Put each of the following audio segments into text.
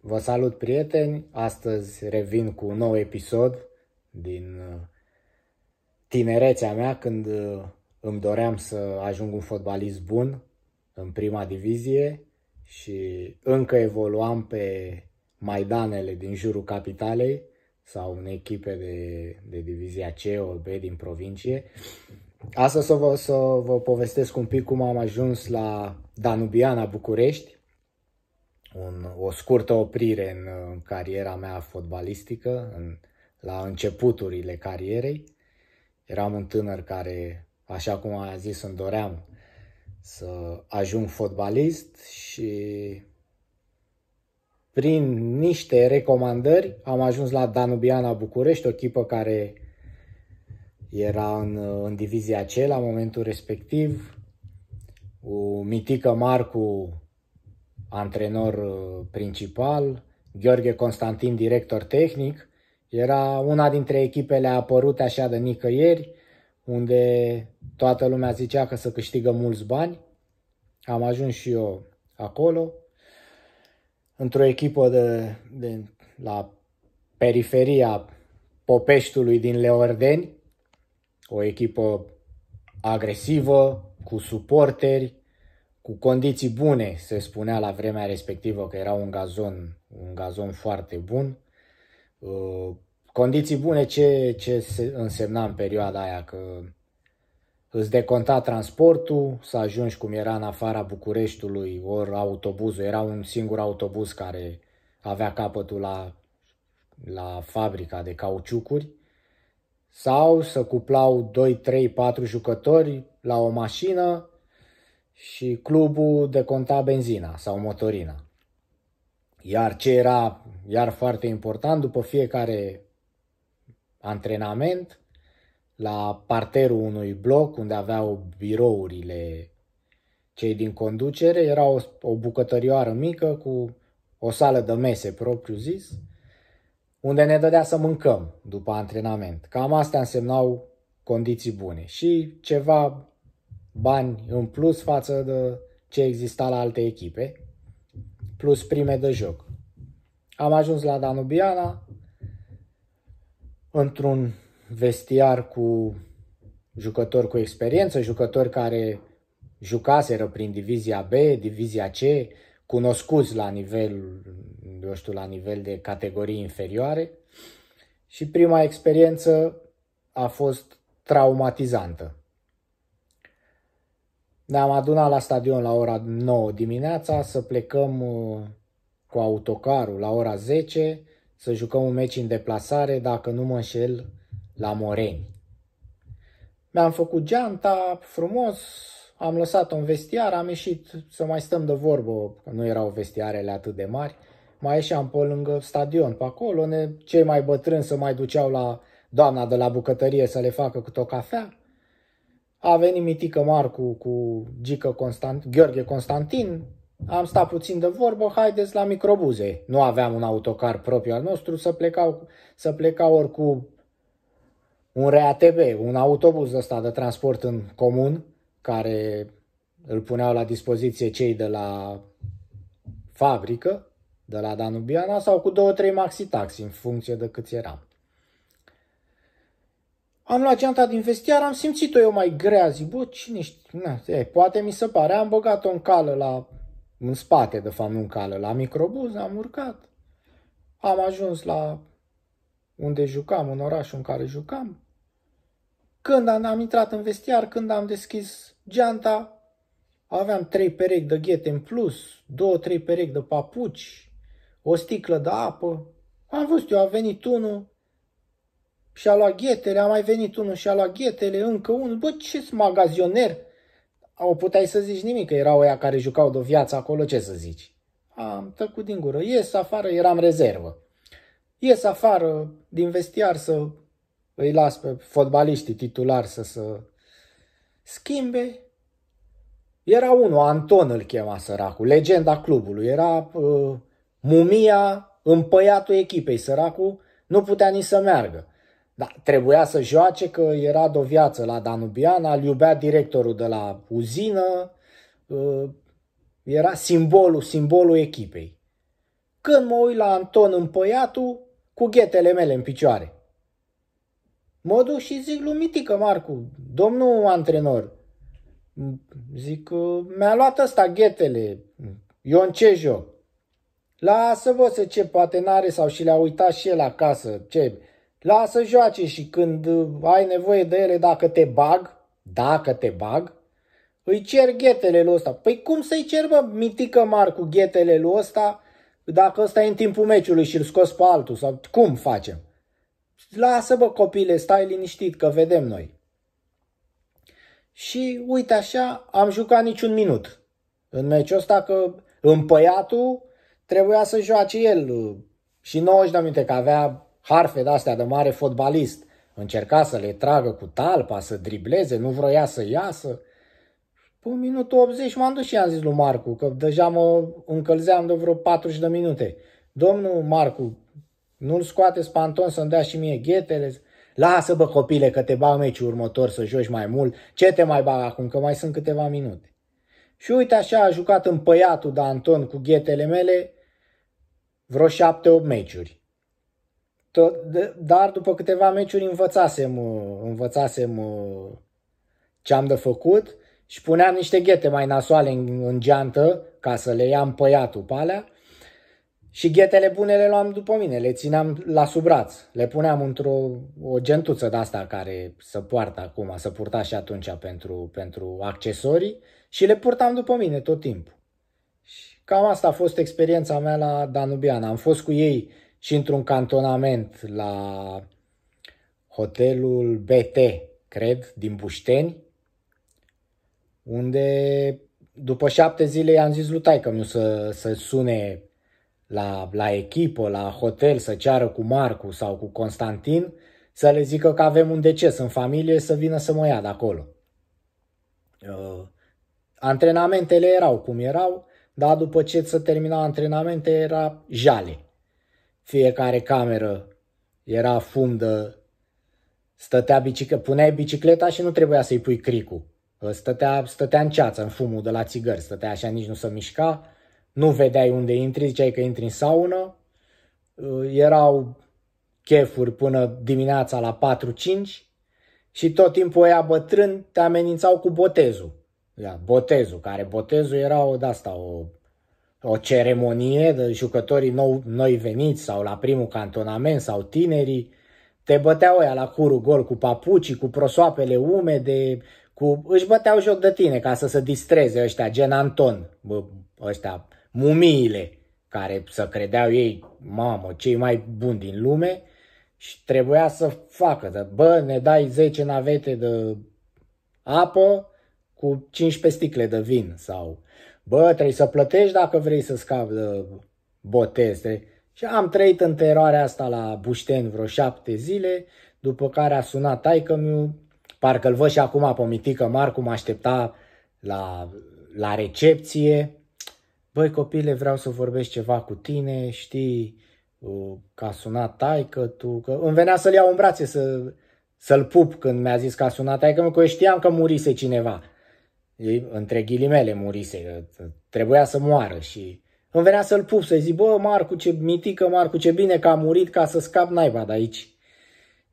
Vă salut prieteni, astăzi revin cu un nou episod din uh, tinerețea mea când uh, îmi doream să ajung un fotbalist bun în prima divizie și încă evoluam pe maidanele din jurul capitalei sau în echipe de, de divizia C, O, B din provincie. Astăzi să vă, să vă povestesc un pic cum am ajuns la Danubiana București, un, o scurtă oprire în, în cariera mea fotbalistică, în, la începuturile carierei. Eram un tânăr care, așa cum am zis, îmi doream să ajung fotbalist și prin niște recomandări am ajuns la Danubiana București, o echipă care era în, în divizia C la momentul respectiv. O mitică Marcu antrenor uh, principal, Gheorghe Constantin, director tehnic. Era una dintre echipele apărute așa de nicăieri, unde toată lumea zicea că să câștigă mulți bani. Am ajuns și eu acolo, într-o echipă de, de la periferia Popeștului din Leordeni, o echipă agresivă, cu suporteri, cu condiții bune, se spunea la vremea respectivă că era un gazon, un gazon foarte bun. Uh, condiții bune ce, ce însemna în perioada aia, că îți deconta transportul, să ajungi cum era în afara Bucureștiului, ori autobuzul, era un singur autobuz care avea capătul la, la fabrica de cauciucuri, sau să cuplau 2, 3, 4 jucători la o mașină, și clubul de conta benzina sau motorina. Iar ce era iar foarte important, după fiecare antrenament, la parterul unui bloc unde aveau birourile cei din conducere, era o, o bucătărioară mică cu o sală de mese propriu zis, unde ne dădea să mâncăm după antrenament. Cam astea însemnau condiții bune și ceva bani în plus față de ce exista la alte echipe, plus prime de joc. Am ajuns la Danubiana într-un vestiar cu jucători cu experiență, jucători care jucaseră prin divizia B, divizia C, cunoscuți la nivel, eu știu, la nivel de categorii inferioare și prima experiență a fost traumatizantă. Ne-am adunat la stadion la ora 9 dimineața să plecăm uh, cu autocarul la ora 10 să jucăm un meci în deplasare, dacă nu mă înșel, la Moreni. Mi-am făcut geanta frumos, am lăsat-o în vestiar, am ieșit să mai stăm de vorbă, că nu erau vestiarele atât de mari, mai ieșeam pe lângă stadion, pe acolo, ne, cei mai bătrâni să mai duceau la doamna de la bucătărie să le facă cu o cafea a venit Mitică Marcu cu Gică Constant, Gheorghe Constantin, am stat puțin de vorbă, haideți la microbuze. Nu aveam un autocar propriu al nostru, să plecau, să plecau ori cu un RATB, un autobuz ăsta de transport în comun, care îl puneau la dispoziție cei de la fabrică, de la Danubiana, sau cu două, trei maxi-taxi, în funcție de câți eram am luat geanta din vestiar, am simțit-o eu mai grea, zic, bă, cine știe, Na, e, poate mi se pare, am băgat-o în cală la, în spate, de fapt, nu în cală, la microbuz, am urcat, am ajuns la unde jucam, în orașul în care jucam. Când am, am intrat în vestiar, când am deschis geanta, aveam trei perechi de ghete în plus, două, trei perechi de papuci, o sticlă de apă. Am văzut eu, a venit unul, și-a luat ghetele, a mai venit unul și-a luat ghetele, încă unul. Bă, ce magazioner! au puteai să zici nimic, că erau ăia care jucau de viață acolo, ce să zici? Am tăcut din gură, ies afară, eram rezervă. Ies afară din vestiar să îi las pe fotbaliștii titulari să se schimbe. Era unul, Anton îl chema săracul, legenda clubului, era uh, mumia, împăiatul echipei, săracul, nu putea nici să meargă. Da, trebuia să joace că era de o viață la Danubiana, îl iubea directorul de la uzină, uh, era simbolul, simbolul echipei. Când mă uit la Anton Împăiatu, cu ghetele mele în picioare. Mă duc și zic lui Mitică Marcu, domnul antrenor, zic, uh, mi-a luat ăsta ghetele, eu în ce joc? Lasă-vă să ce, poate n-are sau și le-a uitat și el acasă, ce, Lasă joace și când uh, ai nevoie de ele, dacă te bag, dacă te bag, îi cer ghetele lui ăsta. Păi cum să-i cer, bă, mitică mar cu ghetele lui ăsta, dacă ăsta e în timpul meciului și îl scos pe altul? Sau cum facem? Lasă, bă, copile, stai liniștit, că vedem noi. Și uite așa, am jucat niciun minut în meciul ăsta, că împăiatul trebuia să joace el uh, și 90 de minute, că avea harfe de astea de mare fotbalist. Încerca să le tragă cu talpa, să dribleze, nu vroia să iasă. Pe minutul 80 m-am dus și am zis lui Marcu că deja mă încălzeam de vreo 40 de minute. Domnul Marcu, nu-l scoate Panton să-mi dea și mie ghetele? Lasă bă copile că te bag meciul următor să joci mai mult. Ce te mai bag acum că mai sunt câteva minute? Și uite așa a jucat împăiatul de Anton cu ghetele mele vreo 7-8 meciuri. Tot, de, dar după câteva meciuri învățasem, uh, învățasem uh, ce am de făcut și puneam niște ghete mai nasoale în, în geantă ca să le iam păiatul pe alea. Și ghetele bune le luam după mine, le țineam la sub braț, le puneam într-o o gentuță de asta care să poartă acum, să purta și atunci pentru, pentru accesorii și le purtam după mine tot timpul. Și cam asta a fost experiența mea la Danubiana. Am fost cu ei și într-un cantonament la hotelul BT, cred, din Bușteni, unde după șapte zile i-am zis lui taică mi să, să sune la, la echipă, la hotel, să ceară cu Marcu sau cu Constantin, să le zică că avem un deces în familie, să vină să mă ia de acolo. Uh, antrenamentele erau cum erau, dar după ce se terminau antrenamente era jale fiecare cameră era fundă, stătea bicic- puneai bicicleta și nu trebuia să-i pui cricul. Ă, stătea, stătea în ceață, în fumul de la țigări, stătea așa, nici nu se mișca, nu vedeai unde intri, ziceai că intri în saună, ă, erau chefuri până dimineața la 4-5 și tot timpul ăia bătrân te amenințau cu botezul. Ia, botezul, care botezul era o, de asta, o o ceremonie de jucătorii nou, noi veniți sau la primul cantonament sau tinerii, te băteau ăia la curul gol cu papucii, cu prosoapele umede, cu... își băteau joc de tine ca să se distreze ăștia, gen Anton, bă, ăștia, mumiile, care să credeau ei, mamă, cei mai buni din lume și trebuia să facă, de, bă, ne dai 10 navete de apă cu 15 sticle de vin sau Bă, trebuie să plătești dacă vrei să scapi de botez. Și am trăit în teroarea asta la Bușteni vreo șapte zile, după care a sunat taică miu parcă-l văd și acum pe mitică Marcu, mă aștepta la, la recepție. Băi, copile, vreau să vorbesc ceva cu tine, știi, că a sunat taică tu, că îmi venea să-l iau în brațe, să, să-l pup când mi-a zis că a sunat taică că eu știam că murise cineva între ghilimele, murise, trebuia să moară și îmi venea să-l pup, să-i zic, bă, Marcu, ce mitică, Marcu, ce bine că a murit ca să scap naiba de aici.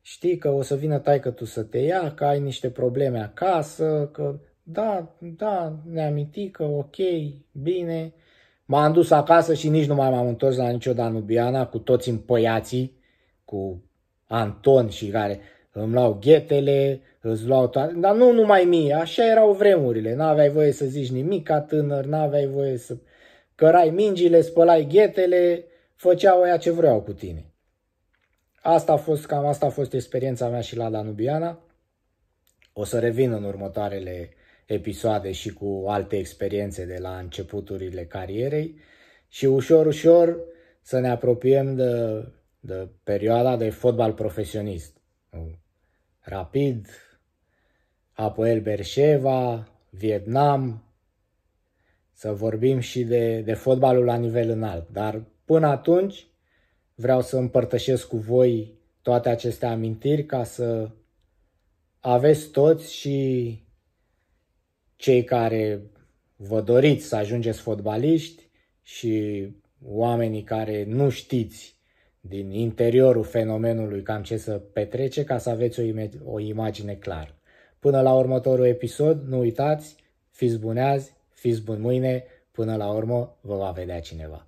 Știi că o să vină taică tu să te ia, că ai niște probleme acasă, că da, da, ne neamitică, ok, bine. M-am dus acasă și nici nu mai m-am întors la nicio Danubiana cu toți împăiații, cu Anton și care îmi luau ghetele, îți luau toate, dar nu numai mie, așa erau vremurile, n-aveai voie să zici nimic ca tânăr, n-aveai voie să cărai mingile, spălai ghetele, făceau aia ce vreau cu tine. Asta a fost, cam asta a fost experiența mea și la Danubiana. O să revin în următoarele episoade și cu alte experiențe de la începuturile carierei și ușor, ușor să ne apropiem de, de perioada de fotbal profesionist. Rapid, Apoel Berșeva, Vietnam, să vorbim și de, de fotbalul la nivel înalt. Dar până atunci vreau să împărtășesc cu voi toate aceste amintiri ca să aveți toți și cei care vă doriți să ajungeți fotbaliști și oamenii care nu știți din interiorul fenomenului cam ce să petrece ca să aveți o, im- o imagine clară. Până la următorul episod, nu uitați, fiți buni azi, fiți buni mâine, până la urmă vă va vedea cineva.